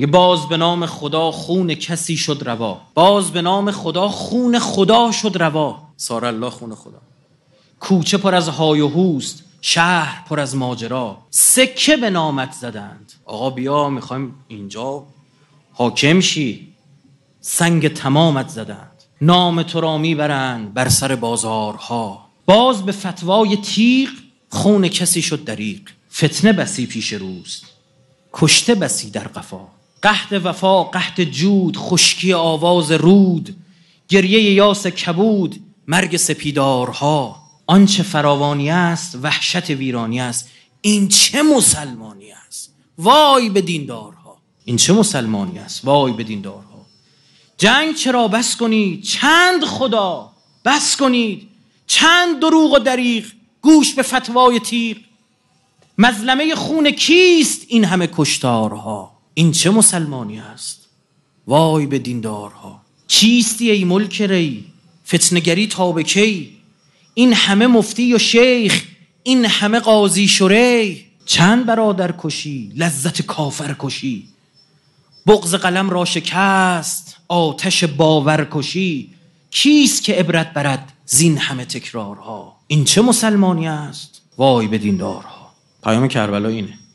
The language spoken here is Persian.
میگه باز به نام خدا خون کسی شد روا باز به نام خدا خون خدا شد روا سار الله خون خدا کوچه پر از های و هوست شهر پر از ماجرا سکه به نامت زدند آقا بیا میخوایم اینجا حاکم شی سنگ تمامت زدند نام تو را میبرند بر سر بازارها باز به فتوای تیغ خون کسی شد دریق فتنه بسی پیش روست کشته بسی در قفا قهد وفا قحط جود خشکی آواز رود گریه یاس کبود مرگ سپیدارها آنچه فراوانی است وحشت ویرانی است این چه مسلمانی است وای به دیندارها این چه مسلمانی است وای به دیندارها جنگ چرا بس کنید چند خدا بس کنید چند دروغ و دریغ گوش به فتوای تیغ مظلمه خون کیست این همه کشتارها این چه مسلمانی است وای به دیندارها چیستی ای ملک ری فتنگری تا به کی این همه مفتی و شیخ این همه قاضی شری چند برادر کشی لذت کافر کشی بغز قلم را شکست آتش باور کشی کیست که عبرت برد زین همه تکرارها این چه مسلمانی است وای به دیندارها پیام کربلا اینه